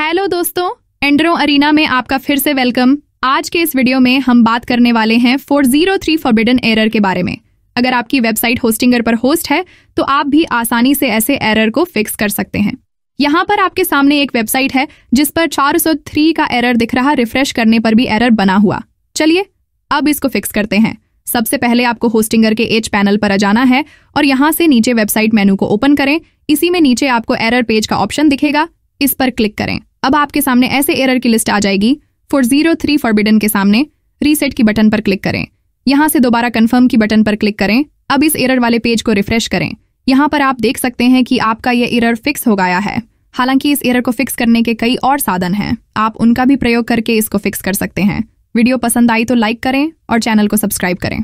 hello दोस्तों Andrew arena में आपका फिर से वेलकम आज के इस वीडियो में हम बात करने वाले हैं 403 जीरो थ्री फॉरबिडन एरर के बारे में अगर आपकी वेबसाइट होस्टिंगर पर होस्ट है तो आप भी आसानी से ऐसे एरर को फिक्स कर सकते हैं यहाँ पर आपके सामने एक वेबसाइट है जिस पर 403 का एरर दिख रहा रिफ्रेश करने पर भी एरर बना हुआ चलिए अब इसको फिक्स करते हैं सबसे पहले आपको होस्टिंगर के एच पैनल पर जाना है और यहाँ से नीचे वेबसाइट मेनू को ओपन करें इसी में नीचे आपको एरर पेज का ऑप्शन दिखेगा इस पर क्लिक करें अब आपके सामने ऐसे एरर की लिस्ट आ जाएगी फोर जीरो थ्री फॉरबिडन के सामने रीसेट की बटन पर क्लिक करें यहां से दोबारा कन्फर्म की बटन पर क्लिक करें अब इस एरर वाले पेज को रिफ्रेश करें यहां पर आप देख सकते हैं कि आपका यह एरर फिक्स हो गया है हालांकि इस एरर को फिक्स करने के कई और साधन हैं आप उनका भी प्रयोग करके इसको फिक्स कर सकते हैं वीडियो पसंद आई तो लाइक करें और चैनल को सब्सक्राइब करें